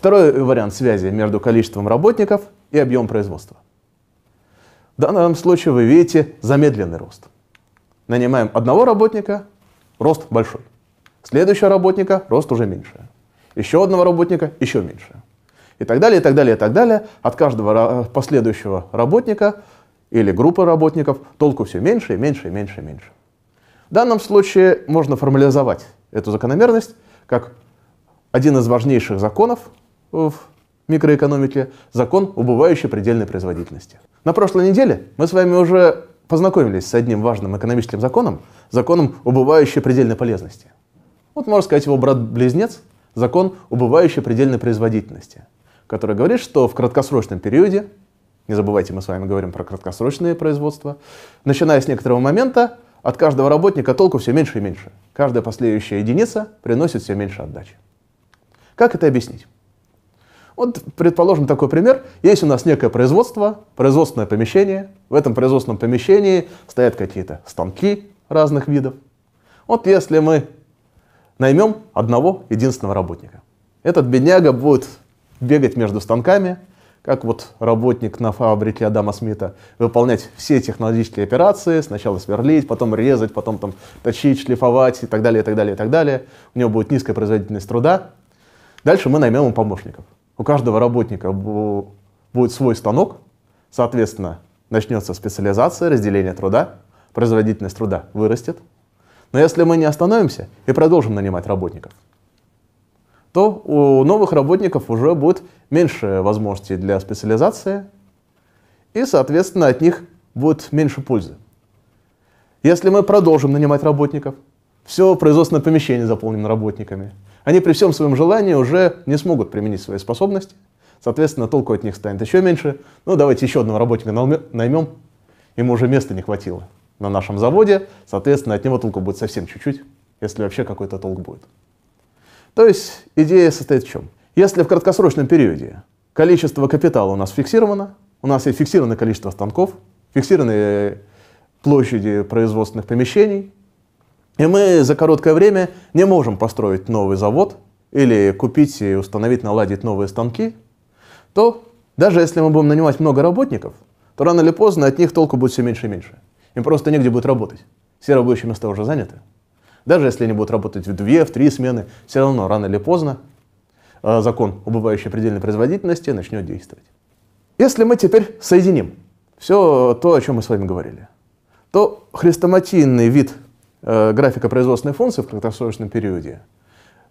Второй вариант связи между количеством работников и объемом производства. В данном случае вы видите замедленный рост. Нанимаем одного работника, рост большой. Следующего работника рост уже меньше. Еще одного работника еще меньше. И так далее, и так далее, и так далее. От каждого э, последующего работника или группы работников толку все меньше и меньше и меньше и меньше. В данном случае можно формализовать эту закономерность как один из важнейших законов в микроэкономике закон убывающей предельной производительности. На прошлой неделе мы с вами уже познакомились с одним важным экономическим законом, законом убывающей предельной полезности. Вот можно сказать его брат-близнец, закон убывающей предельной производительности, который говорит, что в краткосрочном периоде, не забывайте, мы с вами говорим про краткосрочные производства, начиная с некоторого момента, от каждого работника толку все меньше и меньше. Каждая последующая единица приносит все меньше отдачи. Как это объяснить? Вот, предположим, такой пример. Есть у нас некое производство, производственное помещение. В этом производственном помещении стоят какие-то станки разных видов. Вот если мы наймем одного единственного работника, этот бедняга будет бегать между станками, как вот работник на фабрике Адама Смита, выполнять все технологические операции, сначала сверлить, потом резать, потом там точить, шлифовать и так далее, и так далее, и так далее. У него будет низкая производительность труда. Дальше мы наймем ему помощников у каждого работника будет свой станок, соответственно, начнется специализация, разделение труда, производительность труда вырастет. Но если мы не остановимся и продолжим нанимать работников, то у новых работников уже будет меньше возможностей для специализации, и, соответственно, от них будет меньше пользы. Если мы продолжим нанимать работников, все производственное помещение заполнено работниками, они при всем своем желании уже не смогут применить свои способности, соответственно, толку от них станет еще меньше. Ну, давайте еще одного работника наймем, ему уже места не хватило на нашем заводе, соответственно, от него толку будет совсем чуть-чуть, если вообще какой-то толк будет. То есть идея состоит в чем? Если в краткосрочном периоде количество капитала у нас фиксировано, у нас есть фиксированное количество станков, фиксированные площади производственных помещений, и мы за короткое время не можем построить новый завод или купить и установить, наладить новые станки, то даже если мы будем нанимать много работников, то рано или поздно от них толку будет все меньше и меньше. Им просто негде будет работать. Все рабочие места уже заняты. Даже если они будут работать в две, в три смены, все равно рано или поздно э, закон, убывающий предельной производительности, начнет действовать. Если мы теперь соединим все то, о чем мы с вами говорили, то хрестоматийный вид Э, графика производственной функции в краткосрочном периоде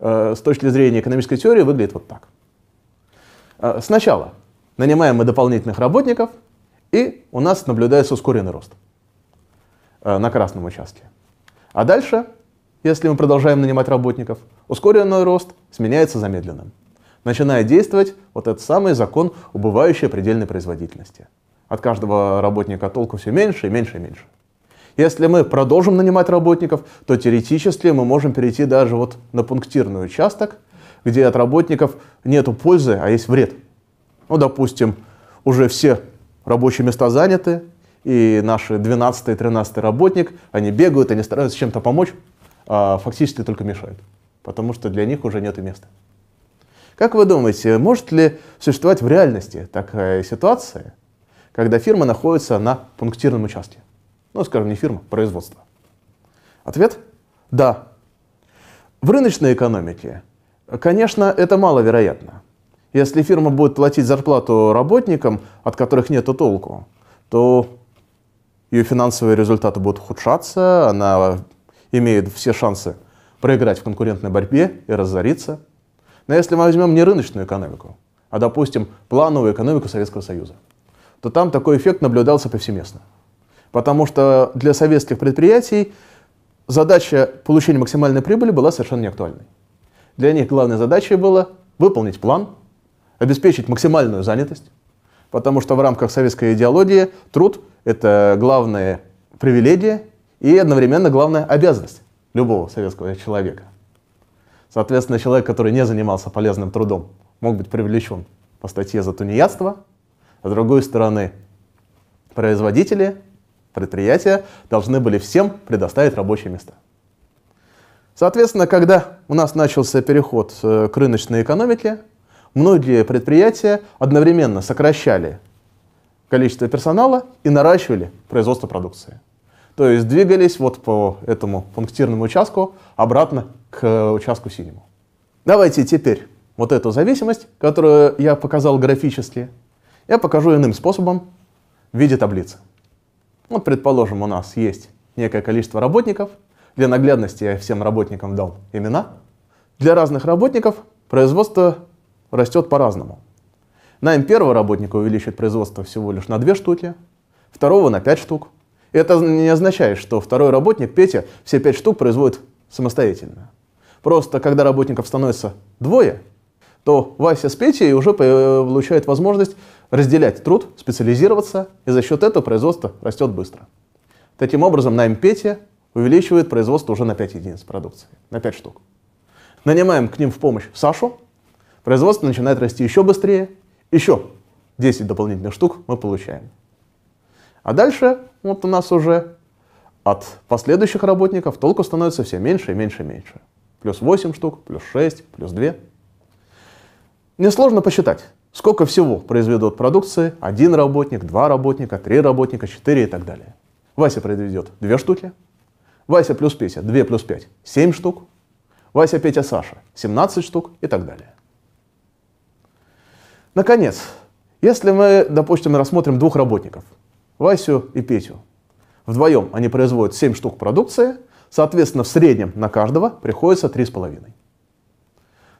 э, с точки зрения экономической теории выглядит вот так. Э, сначала нанимаем мы дополнительных работников, и у нас наблюдается ускоренный рост на красном участке. А дальше, если мы продолжаем нанимать работников, ускоренный рост сменяется замедленным. Начинает действовать вот этот самый закон убывающей предельной производительности. От каждого работника толку все меньше и меньше и меньше. Если мы продолжим нанимать работников, то теоретически мы можем перейти даже вот на пунктирный участок, где от работников нет пользы, а есть вред. Ну, допустим, уже все рабочие места заняты, и наши 12-13 работник, они бегают, они стараются чем-то помочь, а фактически только мешают, потому что для них уже нет места. Как вы думаете, может ли существовать в реальности такая ситуация, когда фирма находится на пунктирном участке? Ну, скажем, не фирма, производство. Ответ? Да. В рыночной экономике, конечно, это маловероятно. Если фирма будет платить зарплату работникам, от которых нет толку, то ее финансовые результаты будут ухудшаться, она имеет все шансы проиграть в конкурентной борьбе и разориться. Но если мы возьмем не рыночную экономику, а, допустим, плановую экономику Советского Союза, то там такой эффект наблюдался повсеместно. Потому что для советских предприятий задача получения максимальной прибыли была совершенно не актуальной. Для них главной задачей было выполнить план, обеспечить максимальную занятость, потому что в рамках советской идеологии труд – это главная привилегия и одновременно главная обязанность любого советского человека. Соответственно, человек, который не занимался полезным трудом, мог быть привлечен по статье за тунеядство. А с другой стороны, производители предприятия должны были всем предоставить рабочие места. Соответственно, когда у нас начался переход э, к рыночной экономике, многие предприятия одновременно сокращали количество персонала и наращивали производство продукции. То есть двигались вот по этому пунктирному участку обратно к э, участку синему. Давайте теперь вот эту зависимость, которую я показал графически, я покажу иным способом в виде таблицы. Ну, предположим, у нас есть некое количество работников. Для наглядности я всем работникам дал имена. Для разных работников производство растет по-разному. Найм первого работника увеличит производство всего лишь на две штуки, второго на пять штук. Это не означает, что второй работник Петя все пять штук производит самостоятельно. Просто когда работников становится двое, то Вася с Петей уже получает возможность разделять труд, специализироваться, и за счет этого производство растет быстро. Таким образом, на МПЕТе увеличивает производство уже на 5 единиц продукции, на 5 штук. Нанимаем к ним в помощь Сашу, производство начинает расти еще быстрее, еще 10 дополнительных штук мы получаем. А дальше вот у нас уже от последующих работников толку становится все меньше и меньше и меньше. Плюс 8 штук, плюс 6, плюс 2. Несложно посчитать. Сколько всего произведут продукции один работник, два работника, три работника, четыре и так далее. Вася произведет две штуки. Вася плюс Петя, 2 плюс 5, 7 штук. Вася, Петя, Саша, 17 штук и так далее. Наконец, если мы, допустим, рассмотрим двух работников, Васю и Петю, вдвоем они производят 7 штук продукции, соответственно, в среднем на каждого приходится 3,5.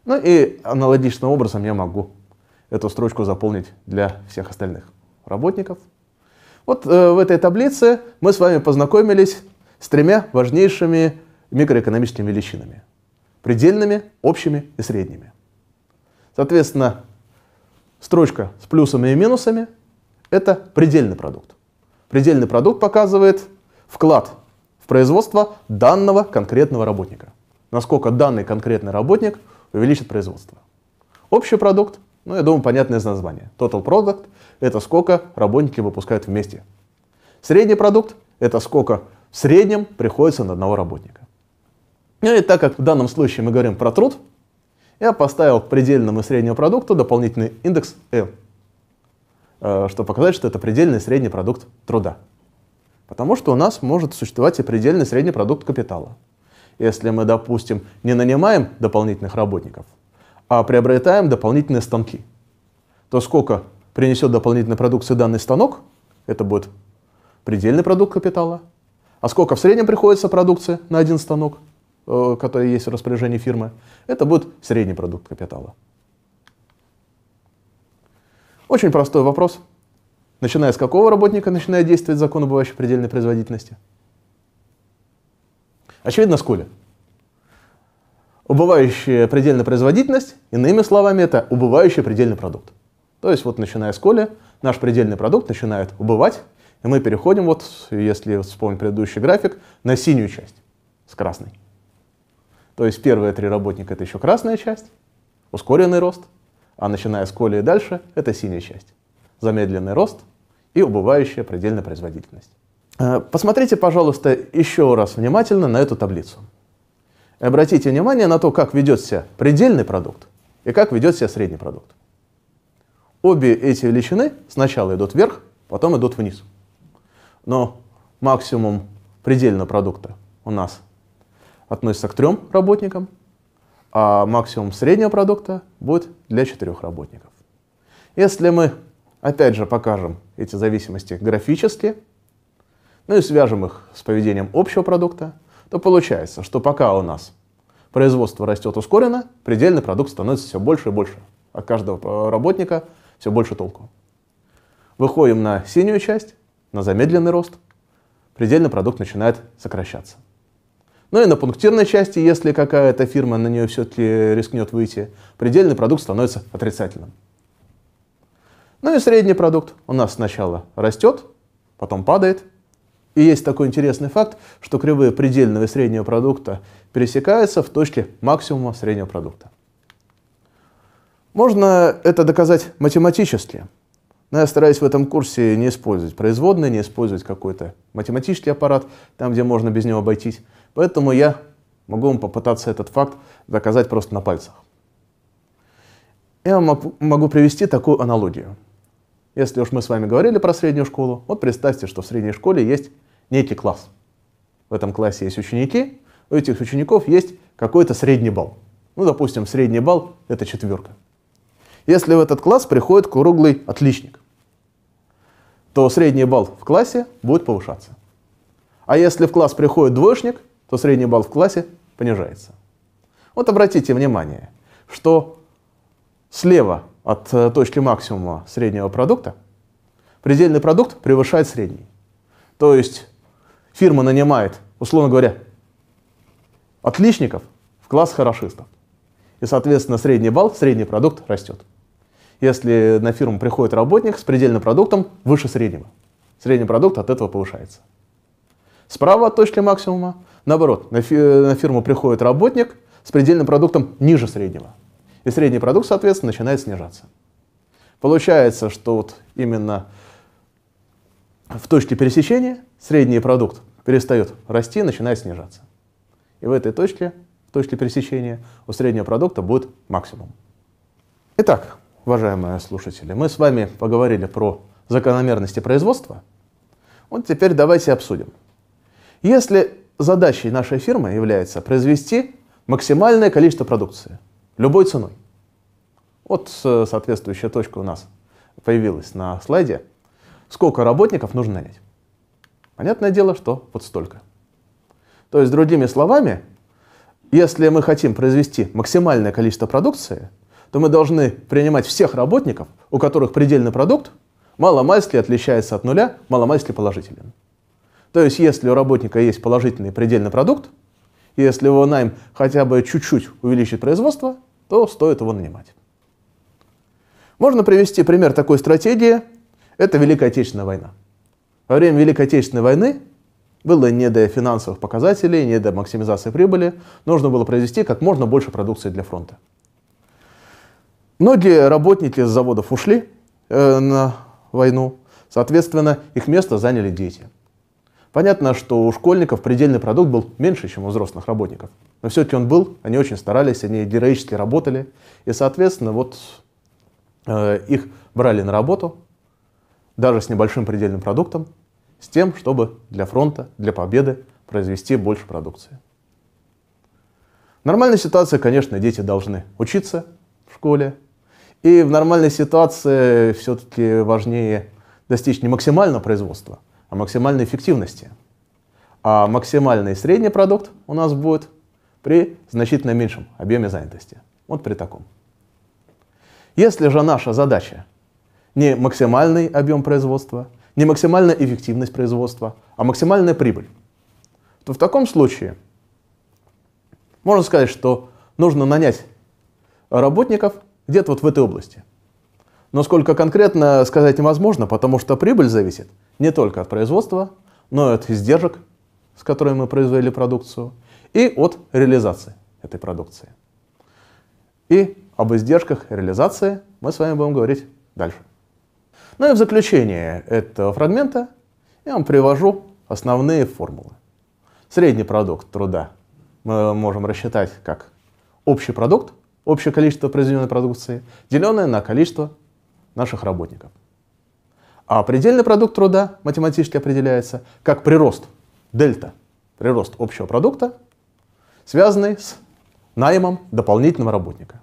Ну и аналогичным образом я могу эту строчку заполнить для всех остальных работников. Вот э, в этой таблице мы с вами познакомились с тремя важнейшими микроэкономическими величинами. Предельными, общими и средними. Соответственно, строчка с плюсами и минусами – это предельный продукт. Предельный продукт показывает вклад в производство данного конкретного работника. Насколько данный конкретный работник увеличит производство. Общий продукт ну, я думаю, понятное название. Total Product – это сколько работники выпускают вместе. Средний продукт – это сколько в среднем приходится на одного работника. Ну и так как в данном случае мы говорим про труд, я поставил к предельному и среднему продукту дополнительный индекс L, э, чтобы показать, что это предельный средний продукт труда. Потому что у нас может существовать и предельный средний продукт капитала. Если мы, допустим, не нанимаем дополнительных работников, а приобретаем дополнительные станки. То сколько принесет дополнительной продукции данный станок, это будет предельный продукт капитала. А сколько в среднем приходится продукции на один станок, э, который есть в распоряжении фирмы, это будет средний продукт капитала. Очень простой вопрос. Начиная с какого работника начинает действовать закон об предельной производительности? Очевидно, с кули убывающая предельная производительность, иными словами, это убывающий предельный продукт. То есть вот начиная с Коли, наш предельный продукт начинает убывать, и мы переходим, вот, если вспомнить предыдущий график, на синюю часть с красной. То есть первые три работника — это еще красная часть, ускоренный рост, а начиная с Коли и дальше — это синяя часть, замедленный рост и убывающая предельная производительность. Э, посмотрите, пожалуйста, еще раз внимательно на эту таблицу обратите внимание на то, как ведет себя предельный продукт и как ведет себя средний продукт. Обе эти величины сначала идут вверх, потом идут вниз. Но максимум предельного продукта у нас относится к трем работникам, а максимум среднего продукта будет для четырех работников. Если мы, опять же, покажем эти зависимости графически, ну и свяжем их с поведением общего продукта, то получается, что пока у нас производство растет ускоренно, предельный продукт становится все больше и больше. От каждого э, работника все больше толку. Выходим на синюю часть, на замедленный рост, предельный продукт начинает сокращаться. Ну и на пунктирной части, если какая-то фирма на нее все-таки рискнет выйти, предельный продукт становится отрицательным. Ну и средний продукт у нас сначала растет, потом падает, и есть такой интересный факт, что кривые предельного и среднего продукта пересекаются в точке максимума среднего продукта. Можно это доказать математически, но я стараюсь в этом курсе не использовать производные, не использовать какой-то математический аппарат, там, где можно без него обойтись. Поэтому я могу вам попытаться этот факт доказать просто на пальцах. Я могу привести такую аналогию. Если уж мы с вами говорили про среднюю школу, вот представьте, что в средней школе есть некий класс. В этом классе есть ученики, у этих учеников есть какой-то средний балл. Ну, допустим, средний балл — это четверка. Если в этот класс приходит круглый отличник, то средний балл в классе будет повышаться. А если в класс приходит двоечник, то средний балл в классе понижается. Вот обратите внимание, что слева от э, точки максимума среднего продукта предельный продукт превышает средний. То есть фирма нанимает, условно говоря, отличников в класс хорошистов. И, соответственно, средний балл, средний продукт растет. Если на фирму приходит работник с предельным продуктом выше среднего, средний продукт от этого повышается. Справа от точки максимума, наоборот, на, фи на фирму приходит работник с предельным продуктом ниже среднего. И средний продукт, соответственно, начинает снижаться. Получается, что вот именно в точке пересечения средний продукт перестает расти, начинает снижаться. И в этой точке, в точке пересечения, у среднего продукта будет максимум. Итак, уважаемые слушатели, мы с вами поговорили про закономерности производства. Вот теперь давайте обсудим. Если задачей нашей фирмы является произвести максимальное количество продукции, любой ценой. Вот э, соответствующая точка у нас появилась на слайде. Сколько работников нужно нанять? Понятное дело, что вот столько. То есть, другими словами, если мы хотим произвести максимальное количество продукции, то мы должны принимать всех работников, у которых предельный продукт маломальски отличается от нуля, маломальски положителен. То есть, если у работника есть положительный предельный продукт, если его найм хотя бы чуть-чуть увеличит производство, то стоит его нанимать. Можно привести пример такой стратегии. Это Великая Отечественная война. Во время Великой Отечественной войны было не до финансовых показателей, не до максимизации прибыли. Нужно было произвести как можно больше продукции для фронта. Многие работники с заводов ушли э, на войну. Соответственно, их место заняли дети. Понятно, что у школьников предельный продукт был меньше, чем у взрослых работников. Но все-таки он был, они очень старались, они героически работали. И, соответственно, вот э, их брали на работу, даже с небольшим предельным продуктом, с тем, чтобы для фронта, для победы произвести больше продукции. В нормальной ситуации, конечно, дети должны учиться в школе. И в нормальной ситуации все-таки важнее достичь не максимального производства, а максимальной эффективности. А максимальный средний продукт у нас будет при значительно меньшем объеме занятости. Вот при таком. Если же наша задача не максимальный объем производства, не максимальная эффективность производства, а максимальная прибыль, то в таком случае можно сказать, что нужно нанять работников где-то вот в этой области. Но сколько конкретно сказать невозможно, потому что прибыль зависит не только от производства, но и от издержек, с которыми мы произвели продукцию, и от реализации этой продукции. И об издержках реализации мы с вами будем говорить дальше. Ну и в заключение этого фрагмента я вам привожу основные формулы. Средний продукт труда мы можем рассчитать как общий продукт, общее количество произведенной продукции, деленное на количество наших работников. А предельный продукт труда математически определяется как прирост, дельта, прирост общего продукта, связанный с наймом дополнительного работника.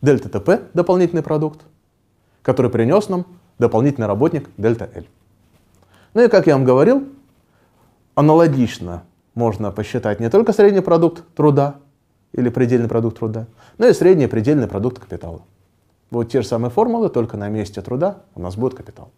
Дельта ТП – дополнительный продукт, который принес нам дополнительный работник дельта L. Ну и как я вам говорил, аналогично можно посчитать не только средний продукт труда или предельный продукт труда, но и средний предельный продукт капитала. Вот те же самые формулы, только на месте труда у нас будет капитал.